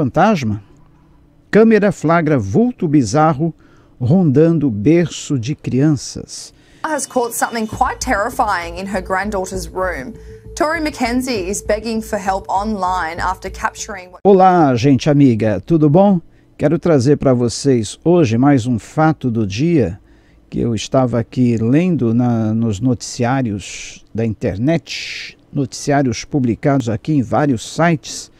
Fantasma? Câmera flagra vulto bizarro rondando berço de crianças. Has caught something quite terrifying in her granddaughter's room. Tori McKenzie is begging for help online after capturing Olá, gente amiga, tudo bom? Quero trazer para vocês hoje mais um fato do dia que eu estava aqui lendo na, nos noticiários da internet, noticiários publicados aqui em vários sites,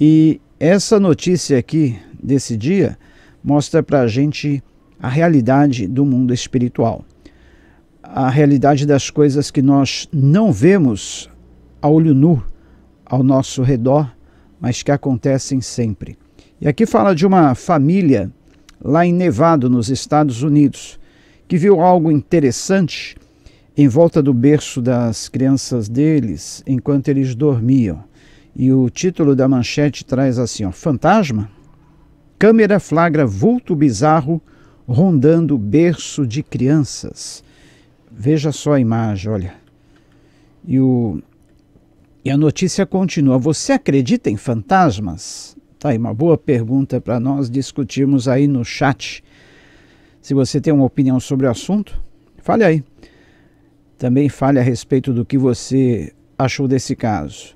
e essa notícia aqui desse dia mostra para a gente a realidade do mundo espiritual, a realidade das coisas que nós não vemos a olho nu ao nosso redor, mas que acontecem sempre. E aqui fala de uma família lá em Nevado, nos Estados Unidos, que viu algo interessante em volta do berço das crianças deles enquanto eles dormiam. E o título da manchete traz assim: ó, Fantasma? Câmera flagra vulto bizarro rondando berço de crianças. Veja só a imagem, olha. E, o, e a notícia continua: Você acredita em fantasmas? Tá aí uma boa pergunta para nós discutirmos aí no chat. Se você tem uma opinião sobre o assunto, fale aí. Também fale a respeito do que você achou desse caso.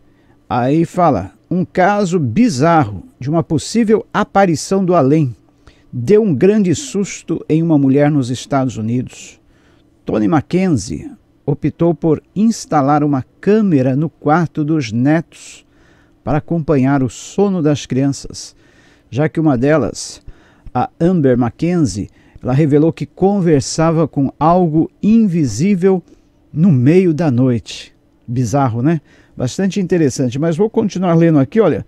Aí fala, um caso bizarro de uma possível aparição do além. Deu um grande susto em uma mulher nos Estados Unidos. Tony Mackenzie optou por instalar uma câmera no quarto dos netos para acompanhar o sono das crianças, já que uma delas, a Amber Mackenzie, ela revelou que conversava com algo invisível no meio da noite. Bizarro, né? Bastante interessante, mas vou continuar lendo aqui, olha,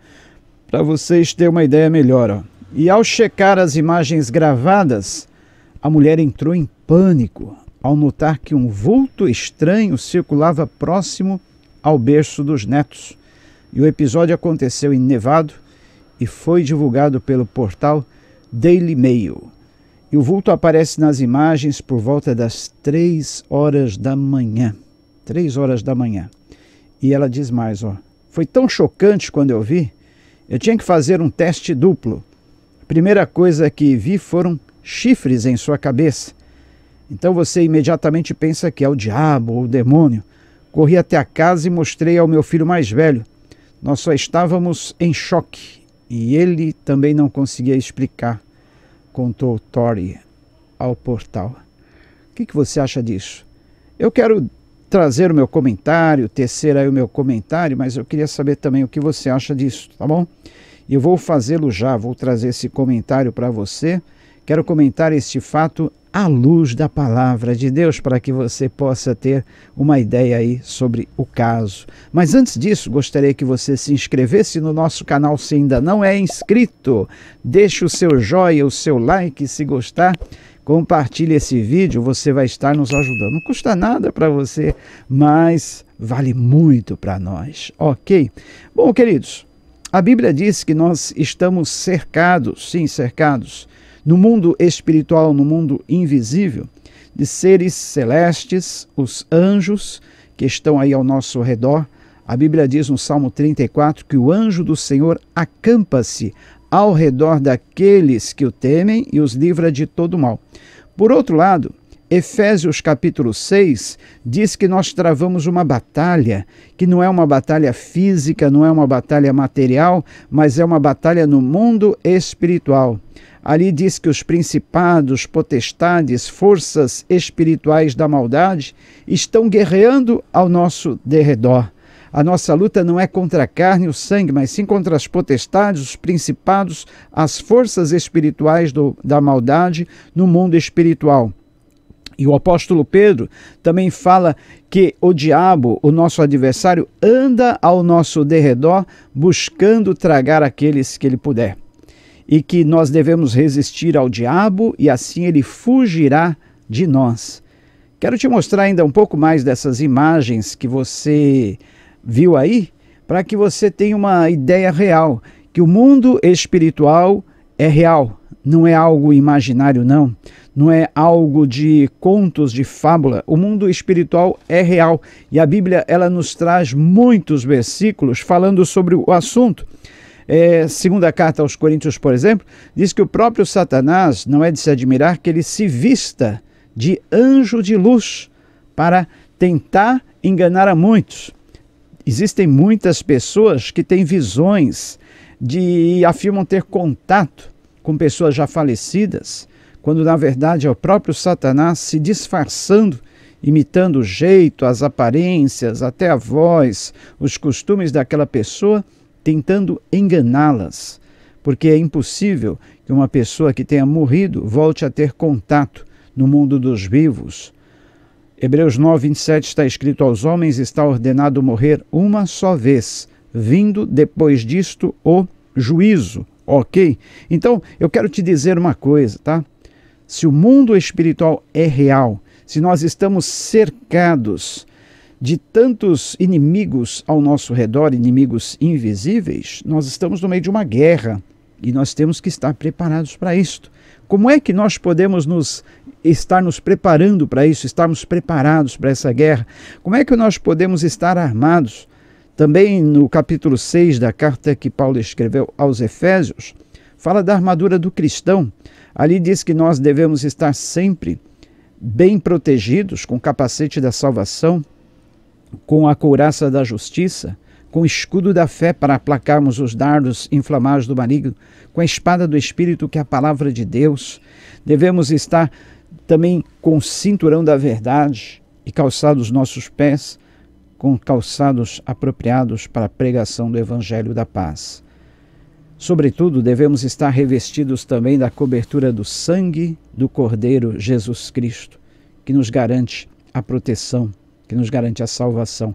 para vocês terem uma ideia melhor. Ó. E ao checar as imagens gravadas, a mulher entrou em pânico ao notar que um vulto estranho circulava próximo ao berço dos netos. E o episódio aconteceu em Nevado e foi divulgado pelo portal Daily Mail. E o vulto aparece nas imagens por volta das 3 horas da manhã. 3 horas da manhã. E ela diz mais, ó, foi tão chocante quando eu vi, eu tinha que fazer um teste duplo. A primeira coisa que vi foram chifres em sua cabeça. Então você imediatamente pensa que é o diabo ou o demônio. Corri até a casa e mostrei ao meu filho mais velho. Nós só estávamos em choque e ele também não conseguia explicar, contou Tori ao portal. O que, que você acha disso? Eu quero trazer o meu comentário, tecer aí o meu comentário, mas eu queria saber também o que você acha disso, tá bom? eu vou fazê-lo já, vou trazer esse comentário para você. Quero comentar este fato à luz da palavra de Deus para que você possa ter uma ideia aí sobre o caso. Mas antes disso, gostaria que você se inscrevesse no nosso canal se ainda não é inscrito. Deixe o seu joinha o seu like se gostar compartilhe esse vídeo, você vai estar nos ajudando. Não custa nada para você, mas vale muito para nós, ok? Bom, queridos, a Bíblia diz que nós estamos cercados, sim, cercados, no mundo espiritual, no mundo invisível, de seres celestes, os anjos que estão aí ao nosso redor. A Bíblia diz no Salmo 34 que o anjo do Senhor acampa-se ao redor daqueles que o temem e os livra de todo mal. Por outro lado, Efésios capítulo 6 diz que nós travamos uma batalha, que não é uma batalha física, não é uma batalha material, mas é uma batalha no mundo espiritual. Ali diz que os principados, potestades, forças espirituais da maldade estão guerreando ao nosso derredor. A nossa luta não é contra a carne e o sangue, mas sim contra as potestades, os principados, as forças espirituais do, da maldade no mundo espiritual. E o apóstolo Pedro também fala que o diabo, o nosso adversário, anda ao nosso derredor buscando tragar aqueles que ele puder. E que nós devemos resistir ao diabo e assim ele fugirá de nós. Quero te mostrar ainda um pouco mais dessas imagens que você viu aí, para que você tenha uma ideia real, que o mundo espiritual é real, não é algo imaginário, não. Não é algo de contos, de fábula. O mundo espiritual é real. E a Bíblia ela nos traz muitos versículos falando sobre o assunto. É, segunda carta aos Coríntios, por exemplo, diz que o próprio Satanás não é de se admirar que ele se vista de anjo de luz para tentar enganar a muitos. Existem muitas pessoas que têm visões de afirmam ter contato com pessoas já falecidas, quando na verdade é o próprio Satanás se disfarçando, imitando o jeito, as aparências, até a voz, os costumes daquela pessoa, tentando enganá-las. Porque é impossível que uma pessoa que tenha morrido volte a ter contato no mundo dos vivos Hebreus 9, 27 está escrito aos homens, está ordenado morrer uma só vez, vindo depois disto o juízo, ok? Então, eu quero te dizer uma coisa, tá? Se o mundo espiritual é real, se nós estamos cercados de tantos inimigos ao nosso redor, inimigos invisíveis, nós estamos no meio de uma guerra e nós temos que estar preparados para isto. Como é que nós podemos nos estar nos preparando para isso, estarmos preparados para essa guerra? Como é que nós podemos estar armados? Também no capítulo 6 da carta que Paulo escreveu aos Efésios, fala da armadura do cristão. Ali diz que nós devemos estar sempre bem protegidos com o capacete da salvação, com a couraça da justiça, com o escudo da fé para aplacarmos os dardos inflamados do maligno, com a espada do Espírito, que é a palavra de Deus. Devemos estar também com o cinturão da verdade e calçados nossos pés com calçados apropriados para a pregação do Evangelho da Paz. Sobretudo, devemos estar revestidos também da cobertura do sangue do Cordeiro Jesus Cristo, que nos garante a proteção, que nos garante a salvação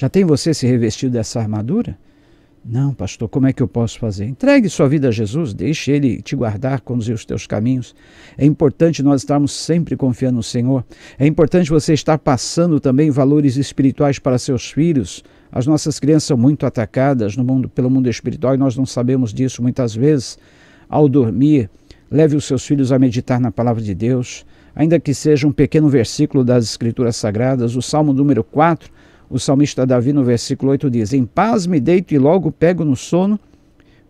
já tem você se revestido dessa armadura? Não, pastor, como é que eu posso fazer? Entregue sua vida a Jesus, deixe Ele te guardar, conduzir os teus caminhos. É importante nós estarmos sempre confiando no Senhor. É importante você estar passando também valores espirituais para seus filhos. As nossas crianças são muito atacadas no mundo, pelo mundo espiritual e nós não sabemos disso muitas vezes. Ao dormir, leve os seus filhos a meditar na palavra de Deus, ainda que seja um pequeno versículo das Escrituras Sagradas, o Salmo número 4 o salmista Davi, no versículo 8, diz: Em paz me deito e logo pego no sono,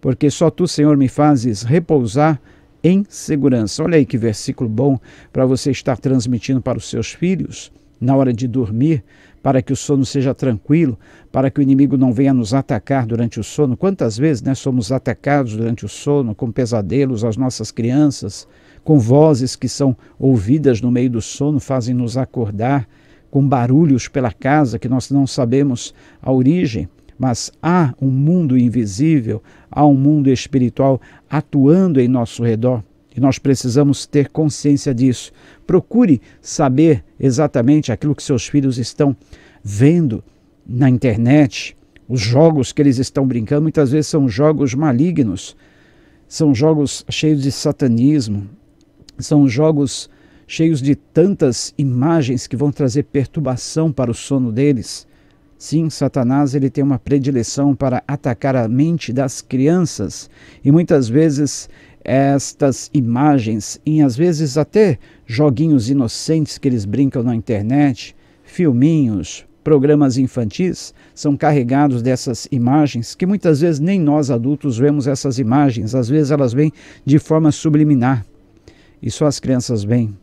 porque só tu, Senhor, me fazes repousar em segurança. Olha aí que versículo bom para você estar transmitindo para os seus filhos na hora de dormir, para que o sono seja tranquilo, para que o inimigo não venha nos atacar durante o sono. Quantas vezes né, somos atacados durante o sono, com pesadelos as nossas crianças, com vozes que são ouvidas no meio do sono, fazem nos acordar com barulhos pela casa que nós não sabemos a origem, mas há um mundo invisível, há um mundo espiritual atuando em nosso redor e nós precisamos ter consciência disso. Procure saber exatamente aquilo que seus filhos estão vendo na internet. Os jogos que eles estão brincando muitas vezes são jogos malignos, são jogos cheios de satanismo, são jogos cheios de tantas imagens que vão trazer perturbação para o sono deles. Sim, Satanás ele tem uma predileção para atacar a mente das crianças e muitas vezes estas imagens, e às vezes até joguinhos inocentes que eles brincam na internet, filminhos, programas infantis são carregados dessas imagens que muitas vezes nem nós adultos vemos essas imagens, às vezes elas vêm de forma subliminar e só as crianças veem.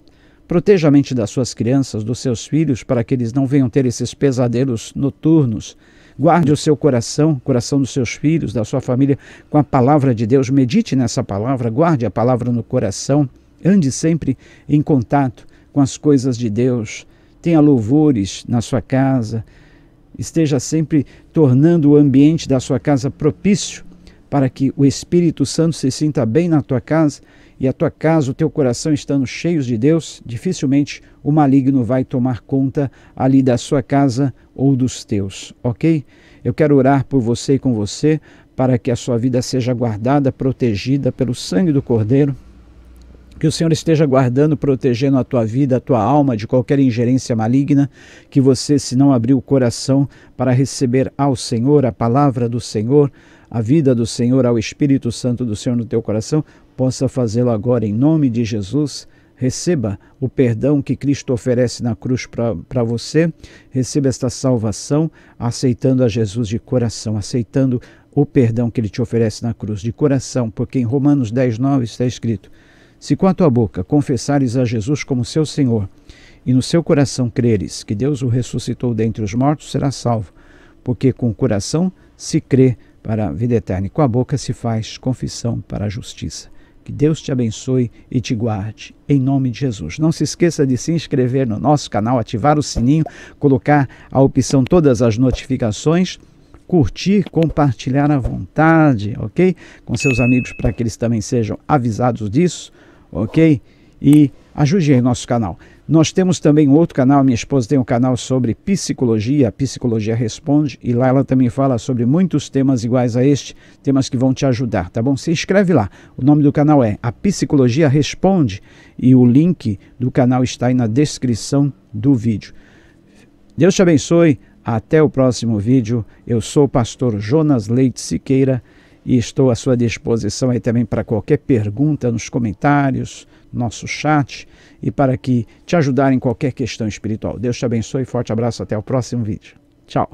Proteja a mente das suas crianças, dos seus filhos, para que eles não venham ter esses pesadelos noturnos. Guarde o seu coração, coração dos seus filhos, da sua família, com a palavra de Deus. Medite nessa palavra, guarde a palavra no coração. Ande sempre em contato com as coisas de Deus. Tenha louvores na sua casa. Esteja sempre tornando o ambiente da sua casa propício para que o Espírito Santo se sinta bem na tua casa e a tua casa, o teu coração estando cheios de Deus, dificilmente o maligno vai tomar conta ali da sua casa ou dos teus, ok? Eu quero orar por você e com você para que a sua vida seja guardada, protegida pelo sangue do Cordeiro. Que o Senhor esteja guardando, protegendo a tua vida, a tua alma de qualquer ingerência maligna, que você, se não abrir o coração para receber ao Senhor a palavra do Senhor, a vida do Senhor, ao Espírito Santo do Senhor no teu coração, possa fazê-lo agora em nome de Jesus. Receba o perdão que Cristo oferece na cruz para você, receba esta salvação aceitando a Jesus de coração, aceitando o perdão que ele te oferece na cruz de coração, porque em Romanos 10, 9 está escrito: Se com a tua boca confessares a Jesus como seu Senhor e no seu coração creres que Deus o ressuscitou dentre os mortos, serás salvo, porque com o coração se crê para a vida eterna e com a boca se faz confissão para a justiça. Que Deus te abençoe e te guarde, em nome de Jesus. Não se esqueça de se inscrever no nosso canal, ativar o sininho, colocar a opção todas as notificações, curtir, compartilhar à vontade, ok? Com seus amigos para que eles também sejam avisados disso, ok? E ajude aí nosso canal. Nós temos também outro canal, minha esposa tem um canal sobre psicologia, a Psicologia Responde, e lá ela também fala sobre muitos temas iguais a este, temas que vão te ajudar, tá bom? Se inscreve lá. O nome do canal é A Psicologia Responde e o link do canal está aí na descrição do vídeo. Deus te abençoe, até o próximo vídeo. Eu sou o pastor Jonas Leite Siqueira e estou à sua disposição aí também para qualquer pergunta nos comentários, nosso chat e para que te ajudar em qualquer questão espiritual. Deus te abençoe, forte abraço, até o próximo vídeo. Tchau.